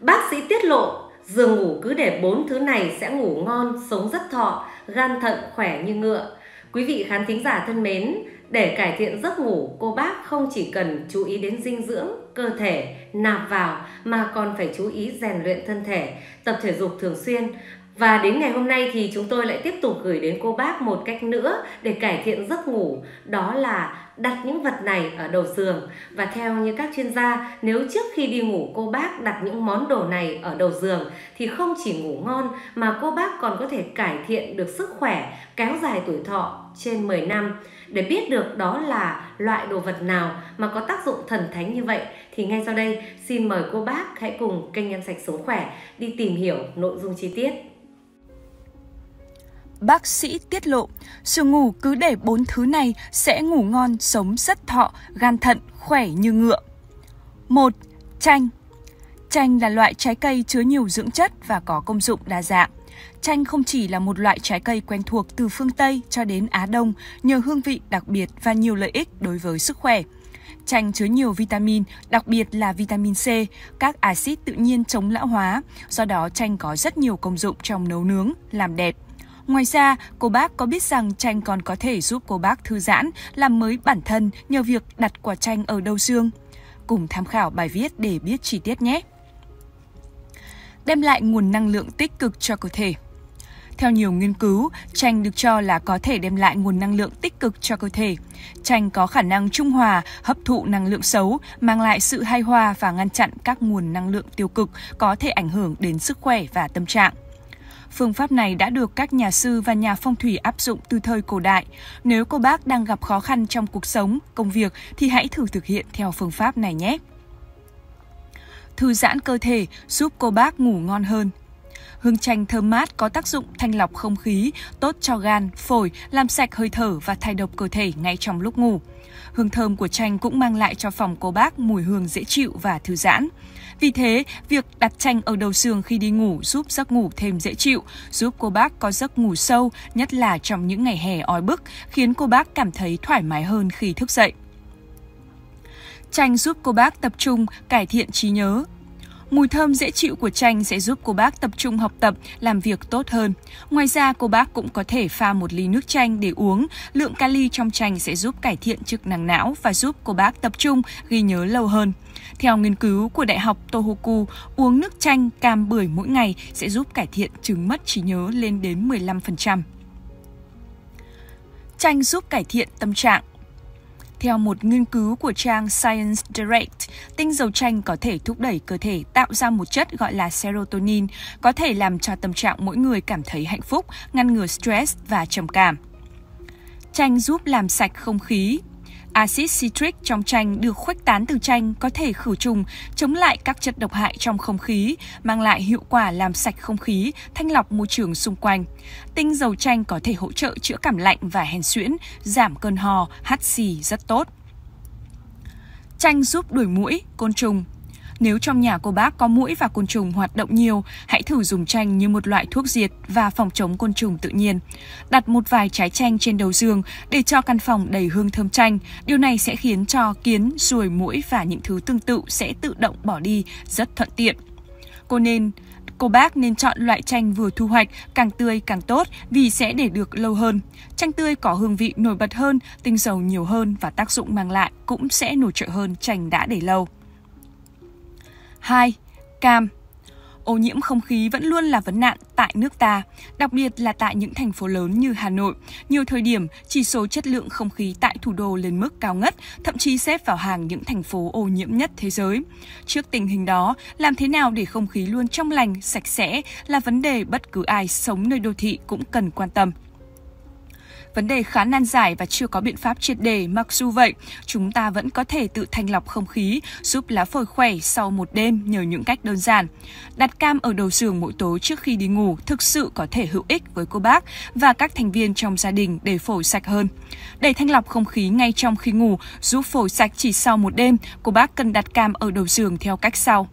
Bác sĩ tiết lộ giường ngủ cứ để bốn thứ này sẽ ngủ ngon, sống rất thọ, gan thận khỏe như ngựa. Quý vị khán thính giả thân mến, để cải thiện giấc ngủ, cô bác không chỉ cần chú ý đến dinh dưỡng, cơ thể, nạp vào mà còn phải chú ý rèn luyện thân thể, tập thể dục thường xuyên. Và đến ngày hôm nay thì chúng tôi lại tiếp tục gửi đến cô bác một cách nữa để cải thiện giấc ngủ, đó là đặt những vật này ở đầu giường và theo như các chuyên gia, nếu trước khi đi ngủ cô bác đặt những món đồ này ở đầu giường thì không chỉ ngủ ngon mà cô bác còn có thể cải thiện được sức khỏe, kéo dài tuổi thọ trên 10 năm. Để biết được đó là loại đồ vật nào mà có tác dụng thần thánh như vậy thì ngay sau đây xin mời cô bác hãy cùng kênh Nhân Sạch Sống Khỏe đi tìm hiểu nội dung chi tiết bác sĩ tiết lộ, sương ngủ cứ để bốn thứ này sẽ ngủ ngon, sống rất thọ, gan thận, khỏe như ngựa. 1. Chanh Chanh là loại trái cây chứa nhiều dưỡng chất và có công dụng đa dạng. Chanh không chỉ là một loại trái cây quen thuộc từ phương Tây cho đến Á Đông nhờ hương vị đặc biệt và nhiều lợi ích đối với sức khỏe. Chanh chứa nhiều vitamin, đặc biệt là vitamin C, các axit tự nhiên chống lão hóa, do đó chanh có rất nhiều công dụng trong nấu nướng, làm đẹp. Ngoài ra, cô bác có biết rằng tranh còn có thể giúp cô bác thư giãn, làm mới bản thân nhờ việc đặt quả tranh ở đầu xương. Cùng tham khảo bài viết để biết chi tiết nhé. Đem lại nguồn năng lượng tích cực cho cơ thể. Theo nhiều nghiên cứu, chanh được cho là có thể đem lại nguồn năng lượng tích cực cho cơ thể. Chanh có khả năng trung hòa, hấp thụ năng lượng xấu, mang lại sự hài hòa và ngăn chặn các nguồn năng lượng tiêu cực có thể ảnh hưởng đến sức khỏe và tâm trạng. Phương pháp này đã được các nhà sư và nhà phong thủy áp dụng từ thời cổ đại. Nếu cô bác đang gặp khó khăn trong cuộc sống, công việc thì hãy thử thực hiện theo phương pháp này nhé. Thư giãn cơ thể giúp cô bác ngủ ngon hơn Hương chanh thơm mát có tác dụng thanh lọc không khí, tốt cho gan, phổi, làm sạch hơi thở và thải độc cơ thể ngay trong lúc ngủ. Hương thơm của chanh cũng mang lại cho phòng cô bác mùi hương dễ chịu và thư giãn. Vì thế, việc đặt chanh ở đầu giường khi đi ngủ giúp giấc ngủ thêm dễ chịu, giúp cô bác có giấc ngủ sâu, nhất là trong những ngày hè oi bức, khiến cô bác cảm thấy thoải mái hơn khi thức dậy. Chanh giúp cô bác tập trung, cải thiện trí nhớ, Mùi thơm dễ chịu của chanh sẽ giúp cô bác tập trung học tập, làm việc tốt hơn. Ngoài ra, cô bác cũng có thể pha một ly nước chanh để uống. Lượng kali trong chanh sẽ giúp cải thiện chức năng não và giúp cô bác tập trung, ghi nhớ lâu hơn. Theo nghiên cứu của Đại học Tohoku, uống nước chanh cam bưởi mỗi ngày sẽ giúp cải thiện chứng mất trí nhớ lên đến 15%. Chanh giúp cải thiện tâm trạng. Theo một nghiên cứu của trang Science Direct, tinh dầu chanh có thể thúc đẩy cơ thể tạo ra một chất gọi là serotonin, có thể làm cho tâm trạng mỗi người cảm thấy hạnh phúc, ngăn ngừa stress và trầm cảm. Chanh giúp làm sạch không khí, axit citric trong chanh được khuếch tán từ chanh có thể khử trùng, chống lại các chất độc hại trong không khí, mang lại hiệu quả làm sạch không khí, thanh lọc môi trường xung quanh. Tinh dầu chanh có thể hỗ trợ chữa cảm lạnh và hen suyễn, giảm cơn ho, hắt xì rất tốt. Chanh giúp đuổi muỗi, côn trùng, nếu trong nhà cô bác có muỗi và côn trùng hoạt động nhiều, hãy thử dùng chanh như một loại thuốc diệt và phòng chống côn trùng tự nhiên. Đặt một vài trái chanh trên đầu giường để cho căn phòng đầy hương thơm chanh. Điều này sẽ khiến cho kiến, ruồi, muỗi và những thứ tương tự sẽ tự động bỏ đi rất thuận tiện. Cô nên cô bác nên chọn loại chanh vừa thu hoạch, càng tươi càng tốt vì sẽ để được lâu hơn. Chanh tươi có hương vị nổi bật hơn, tinh dầu nhiều hơn và tác dụng mang lại cũng sẽ nổi trội hơn chanh đã để lâu. 2. Cam Ô nhiễm không khí vẫn luôn là vấn nạn tại nước ta, đặc biệt là tại những thành phố lớn như Hà Nội. Nhiều thời điểm, chỉ số chất lượng không khí tại thủ đô lên mức cao ngất, thậm chí xếp vào hàng những thành phố ô nhiễm nhất thế giới. Trước tình hình đó, làm thế nào để không khí luôn trong lành, sạch sẽ là vấn đề bất cứ ai sống nơi đô thị cũng cần quan tâm. Vấn đề khá nan giải và chưa có biện pháp triệt đề, mặc dù vậy, chúng ta vẫn có thể tự thanh lọc không khí, giúp lá phổi khỏe sau một đêm nhờ những cách đơn giản. Đặt cam ở đầu giường mỗi tối trước khi đi ngủ thực sự có thể hữu ích với cô bác và các thành viên trong gia đình để phổi sạch hơn. Để thanh lọc không khí ngay trong khi ngủ, giúp phổi sạch chỉ sau một đêm, cô bác cần đặt cam ở đầu giường theo cách sau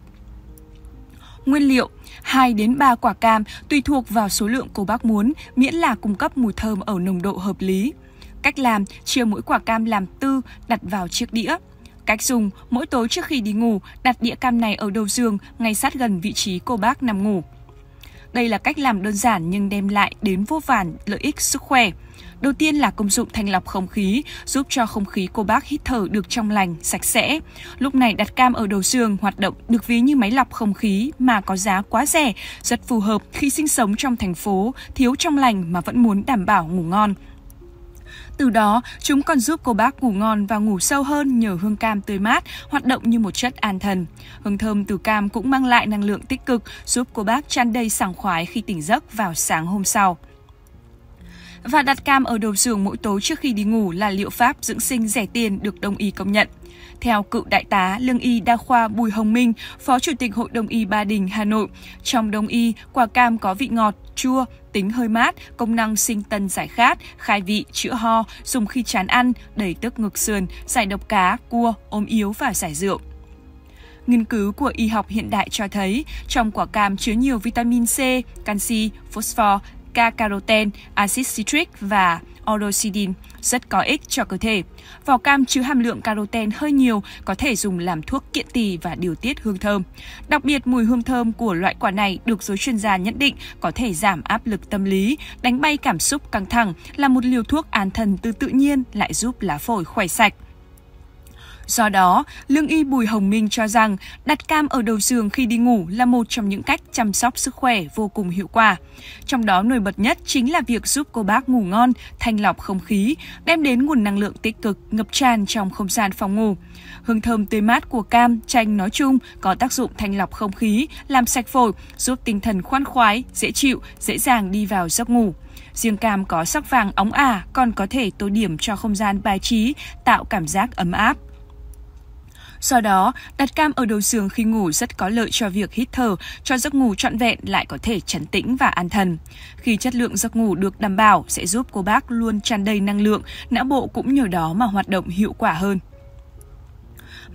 nguyên liệu 2 đến 3 quả cam tùy thuộc vào số lượng cô bác muốn, miễn là cung cấp mùi thơm ở nồng độ hợp lý. Cách làm, chia mỗi quả cam làm tư, đặt vào chiếc đĩa. Cách dùng, mỗi tối trước khi đi ngủ, đặt đĩa cam này ở đầu giường, ngay sát gần vị trí cô bác nằm ngủ. Đây là cách làm đơn giản nhưng đem lại đến vô vàn lợi ích sức khỏe. Đầu tiên là công dụng thanh lọc không khí, giúp cho không khí cô bác hít thở được trong lành, sạch sẽ. Lúc này đặt cam ở đầu giường hoạt động được ví như máy lọc không khí mà có giá quá rẻ, rất phù hợp khi sinh sống trong thành phố, thiếu trong lành mà vẫn muốn đảm bảo ngủ ngon. Từ đó, chúng còn giúp cô bác ngủ ngon và ngủ sâu hơn nhờ hương cam tươi mát, hoạt động như một chất an thần. Hương thơm từ cam cũng mang lại năng lượng tích cực, giúp cô bác tràn đầy sảng khoái khi tỉnh giấc vào sáng hôm sau và đặt cam ở đầu giường mỗi tối trước khi đi ngủ là liệu pháp dưỡng sinh rẻ tiền được Đông y công nhận. Theo cựu đại tá lương y đa khoa Bùi Hồng Minh, Phó Chủ tịch Hội Đông y Ba Đình, Hà Nội, trong đông y, quả cam có vị ngọt, chua, tính hơi mát, công năng sinh tân giải khát, khai vị, chữa ho, dùng khi chán ăn, đẩy tức ngực sườn, giải độc cá, cua, ốm yếu và giải rượu. Nghiên cứu của y học hiện đại cho thấy trong quả cam chứa nhiều vitamin C, canxi, phosphor, beta-carotene, axit citric và orosidin rất có ích cho cơ thể. Vỏ cam chứa hàm lượng caroten hơi nhiều, có thể dùng làm thuốc kiện tỳ và điều tiết hương thơm. Đặc biệt, mùi hương thơm của loại quả này được giới chuyên gia nhận định có thể giảm áp lực tâm lý, đánh bay cảm xúc căng thẳng, là một liều thuốc an thần từ tự nhiên lại giúp lá phổi khỏe sạch. Do đó, lương y Bùi Hồng Minh cho rằng đặt cam ở đầu giường khi đi ngủ là một trong những cách chăm sóc sức khỏe vô cùng hiệu quả. Trong đó nổi bật nhất chính là việc giúp cô bác ngủ ngon, thanh lọc không khí, đem đến nguồn năng lượng tích cực ngập tràn trong không gian phòng ngủ. Hương thơm tươi mát của cam, chanh nói chung có tác dụng thanh lọc không khí, làm sạch phổi, giúp tinh thần khoan khoái, dễ chịu, dễ dàng đi vào giấc ngủ. Riêng cam có sắc vàng óng ả còn có thể tô điểm cho không gian bài trí, tạo cảm giác ấm áp. Do đó, đặt cam ở đầu giường khi ngủ rất có lợi cho việc hít thở, cho giấc ngủ trọn vẹn lại có thể trấn tĩnh và an thần. Khi chất lượng giấc ngủ được đảm bảo sẽ giúp cô bác luôn tràn đầy năng lượng, não bộ cũng nhờ đó mà hoạt động hiệu quả hơn.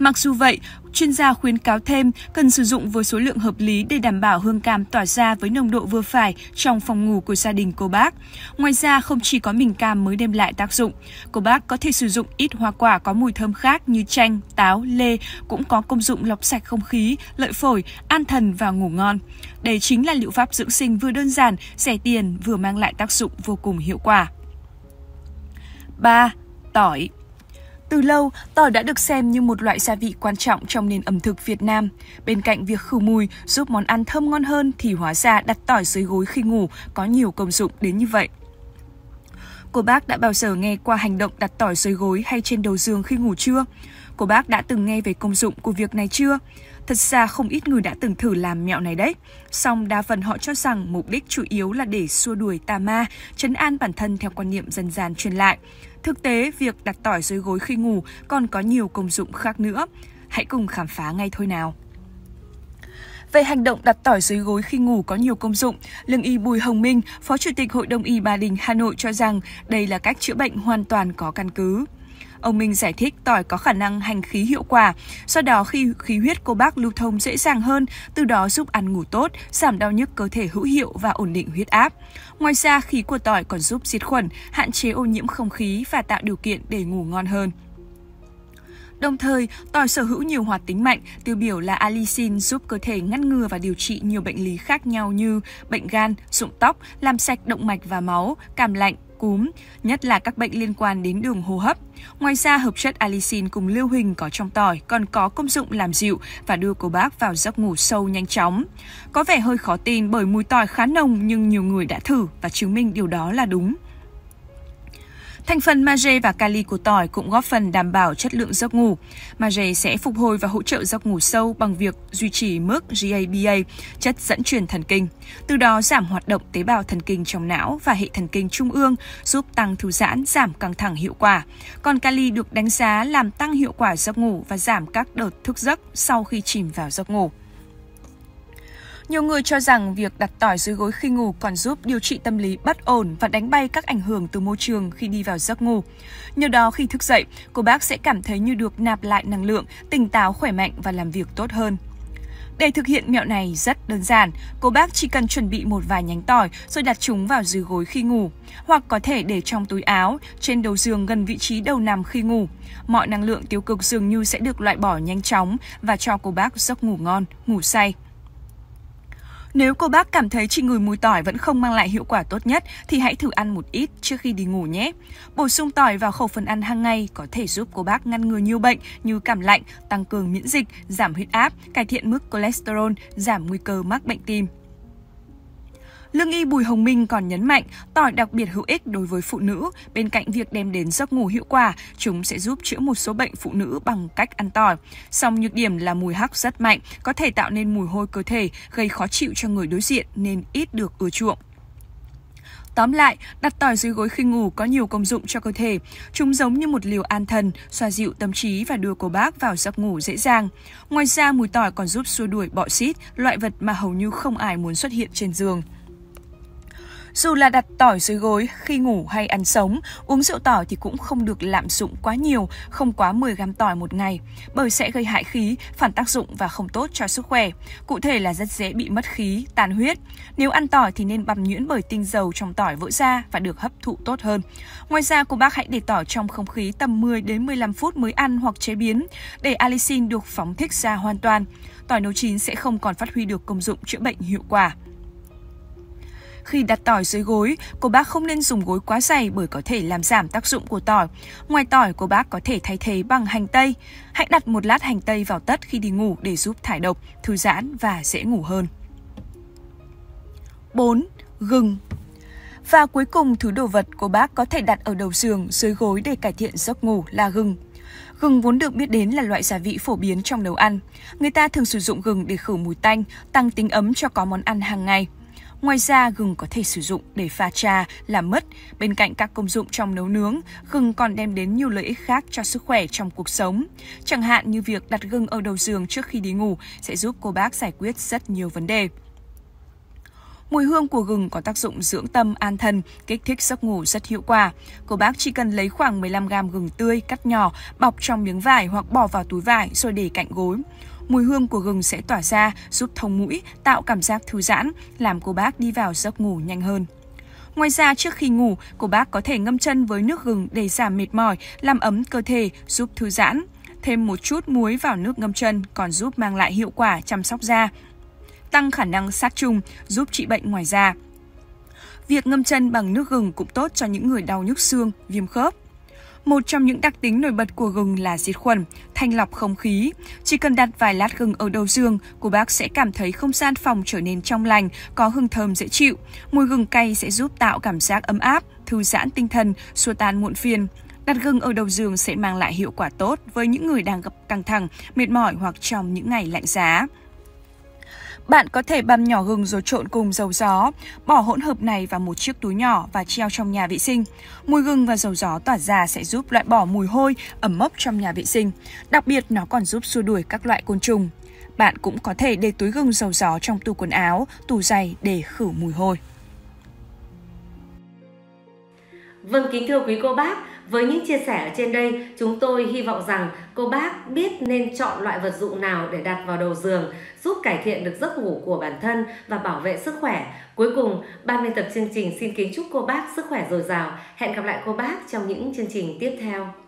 Mặc dù vậy, chuyên gia khuyến cáo thêm cần sử dụng với số lượng hợp lý để đảm bảo hương cam tỏa ra với nồng độ vừa phải trong phòng ngủ của gia đình cô bác. Ngoài ra, không chỉ có mình cam mới đem lại tác dụng, cô bác có thể sử dụng ít hoa quả có mùi thơm khác như chanh, táo, lê cũng có công dụng lọc sạch không khí, lợi phổi, an thần và ngủ ngon. Đây chính là liệu pháp dưỡng sinh vừa đơn giản, rẻ tiền vừa mang lại tác dụng vô cùng hiệu quả. 3. Tỏi từ lâu, tỏi đã được xem như một loại gia vị quan trọng trong nền ẩm thực Việt Nam. Bên cạnh việc khử mùi, giúp món ăn thơm ngon hơn thì hóa ra đặt tỏi dưới gối khi ngủ có nhiều công dụng đến như vậy. Cô bác đã bao giờ nghe qua hành động đặt tỏi dưới gối hay trên đầu giường khi ngủ chưa? Cô bác đã từng nghe về công dụng của việc này chưa? Thật ra không ít người đã từng thử làm mẹo này đấy. Song đa phần họ cho rằng mục đích chủ yếu là để xua đuổi tà ma, chấn an bản thân theo quan niệm dân gian truyền lại. Thực tế, việc đặt tỏi dưới gối khi ngủ còn có nhiều công dụng khác nữa. Hãy cùng khám phá ngay thôi nào! Về hành động đặt tỏi dưới gối khi ngủ có nhiều công dụng, lương y Bùi Hồng Minh, Phó Chủ tịch Hội đồng y bà Đình Hà Nội cho rằng đây là cách chữa bệnh hoàn toàn có căn cứ. Ông Minh giải thích tỏi có khả năng hành khí hiệu quả, do đó khi khí huyết cô bác lưu thông dễ dàng hơn, từ đó giúp ăn ngủ tốt, giảm đau nhức cơ thể hữu hiệu và ổn định huyết áp. Ngoài ra, khí của tỏi còn giúp diệt khuẩn, hạn chế ô nhiễm không khí và tạo điều kiện để ngủ ngon hơn. Đồng thời, tỏi sở hữu nhiều hoạt tính mạnh, tiêu biểu là allicin giúp cơ thể ngăn ngừa và điều trị nhiều bệnh lý khác nhau như bệnh gan, sụn tóc, làm sạch động mạch và máu, cảm lạnh, cúm, nhất là các bệnh liên quan đến đường hô hấp. Ngoài ra, hợp chất allicin cùng lưu huỳnh có trong tỏi còn có công dụng làm dịu và đưa cô bác vào giấc ngủ sâu nhanh chóng. Có vẻ hơi khó tin bởi mùi tỏi khá nồng nhưng nhiều người đã thử và chứng minh điều đó là đúng. Thành phần magie và kali của tỏi cũng góp phần đảm bảo chất lượng giấc ngủ. Magie sẽ phục hồi và hỗ trợ giấc ngủ sâu bằng việc duy trì mức GABA, chất dẫn truyền thần kinh. Từ đó giảm hoạt động tế bào thần kinh trong não và hệ thần kinh trung ương, giúp tăng thư giãn, giảm căng thẳng hiệu quả. Còn kali được đánh giá làm tăng hiệu quả giấc ngủ và giảm các đợt thức giấc sau khi chìm vào giấc ngủ. Nhiều người cho rằng việc đặt tỏi dưới gối khi ngủ còn giúp điều trị tâm lý bất ổn và đánh bay các ảnh hưởng từ môi trường khi đi vào giấc ngủ. Nhờ đó khi thức dậy, cô bác sẽ cảm thấy như được nạp lại năng lượng, tỉnh táo khỏe mạnh và làm việc tốt hơn. Để thực hiện mẹo này rất đơn giản, cô bác chỉ cần chuẩn bị một vài nhánh tỏi rồi đặt chúng vào dưới gối khi ngủ, hoặc có thể để trong túi áo, trên đầu giường gần vị trí đầu nằm khi ngủ. Mọi năng lượng tiêu cực dường như sẽ được loại bỏ nhanh chóng và cho cô bác giấc ngủ ngon, ngủ say. Nếu cô bác cảm thấy chỉ ngửi mùi tỏi vẫn không mang lại hiệu quả tốt nhất thì hãy thử ăn một ít trước khi đi ngủ nhé. Bổ sung tỏi vào khẩu phần ăn hàng ngày có thể giúp cô bác ngăn ngừa nhiều bệnh như cảm lạnh, tăng cường miễn dịch, giảm huyết áp, cải thiện mức cholesterol, giảm nguy cơ mắc bệnh tim. Lương y Bùi Hồng Minh còn nhấn mạnh tỏi đặc biệt hữu ích đối với phụ nữ, bên cạnh việc đem đến giấc ngủ hiệu quả, chúng sẽ giúp chữa một số bệnh phụ nữ bằng cách ăn tỏi. Song nhược điểm là mùi hắc rất mạnh, có thể tạo nên mùi hôi cơ thể, gây khó chịu cho người đối diện nên ít được ưa chuộng. Tóm lại, đặt tỏi dưới gối khi ngủ có nhiều công dụng cho cơ thể. Chúng giống như một liều an thần, xoa dịu tâm trí và đưa cô bác vào giấc ngủ dễ dàng. Ngoài ra, mùi tỏi còn giúp xua đuổi bọ xít, loại vật mà hầu như không ai muốn xuất hiện trên giường. Dù là đặt tỏi dưới gối khi ngủ hay ăn sống, uống rượu tỏi thì cũng không được lạm dụng quá nhiều, không quá 10 gram tỏi một ngày, bởi sẽ gây hại khí, phản tác dụng và không tốt cho sức khỏe. Cụ thể là rất dễ bị mất khí, tàn huyết. Nếu ăn tỏi thì nên bằm nhuyễn bởi tinh dầu trong tỏi vỡ ra và được hấp thụ tốt hơn. Ngoài ra, cô bác hãy để tỏi trong không khí tầm 10 đến 15 phút mới ăn hoặc chế biến để allicin được phóng thích ra hoàn toàn. Tỏi nấu chín sẽ không còn phát huy được công dụng chữa bệnh hiệu quả. Khi đặt tỏi dưới gối, cô bác không nên dùng gối quá dày bởi có thể làm giảm tác dụng của tỏi. Ngoài tỏi, cô bác có thể thay thế bằng hành tây. Hãy đặt một lát hành tây vào tất khi đi ngủ để giúp thải độc, thư giãn và dễ ngủ hơn. 4. Gừng và cuối cùng, thứ đồ vật của bác có thể đặt ở đầu giường, dưới gối để cải thiện giấc ngủ là gừng. Gừng vốn được biết đến là loại gia vị phổ biến trong nấu ăn. Người ta thường sử dụng gừng để khử mùi tanh, tăng tính ấm cho có món ăn hàng ngày. Ngoài ra, gừng có thể sử dụng để pha trà, làm mất Bên cạnh các công dụng trong nấu nướng, gừng còn đem đến nhiều lợi ích khác cho sức khỏe trong cuộc sống. Chẳng hạn như việc đặt gừng ở đầu giường trước khi đi ngủ sẽ giúp cô bác giải quyết rất nhiều vấn đề. Mùi hương của gừng có tác dụng dưỡng tâm, an thần, kích thích giấc ngủ rất hiệu quả. Cô bác chỉ cần lấy khoảng 15g gừng tươi cắt nhỏ, bọc trong miếng vải hoặc bỏ vào túi vải rồi để cạnh gối mùi hương của gừng sẽ tỏa ra, giúp thông mũi, tạo cảm giác thư giãn, làm cô bác đi vào giấc ngủ nhanh hơn. Ngoài ra, trước khi ngủ, cô bác có thể ngâm chân với nước gừng để giảm mệt mỏi, làm ấm cơ thể, giúp thư giãn. Thêm một chút muối vào nước ngâm chân còn giúp mang lại hiệu quả chăm sóc da, tăng khả năng sát trùng, giúp trị bệnh ngoài da. Việc ngâm chân bằng nước gừng cũng tốt cho những người đau nhức xương, viêm khớp. Một trong những đặc tính nổi bật của gừng là diệt khuẩn, thanh lọc không khí. Chỉ cần đặt vài lát gừng ở đầu giường, cô bác sẽ cảm thấy không gian phòng trở nên trong lành, có hương thơm dễ chịu. Mùi gừng cay sẽ giúp tạo cảm giác ấm áp, thư giãn tinh thần, xua tan muộn phiền. Đặt gừng ở đầu giường sẽ mang lại hiệu quả tốt với những người đang gặp căng thẳng, mệt mỏi hoặc trong những ngày lạnh giá. Bạn có thể băm nhỏ gừng rồi trộn cùng dầu gió, bỏ hỗn hợp này vào một chiếc túi nhỏ và treo trong nhà vệ sinh. Mùi gừng và dầu gió tỏa ra sẽ giúp loại bỏ mùi hôi ẩm mốc trong nhà vệ sinh. Đặc biệt nó còn giúp xua đuổi các loại côn trùng. Bạn cũng có thể để túi gừng dầu gió trong tủ quần áo, tủ giày để khử mùi hôi. Vâng kính thưa quý cô bác, với những chia sẻ ở trên đây, chúng tôi hy vọng rằng cô bác biết nên chọn loại vật dụng nào để đặt vào đầu giường, giúp cải thiện được giấc ngủ của bản thân và bảo vệ sức khỏe. Cuối cùng, ban biên tập chương trình xin kính chúc cô bác sức khỏe dồi dào. Hẹn gặp lại cô bác trong những chương trình tiếp theo.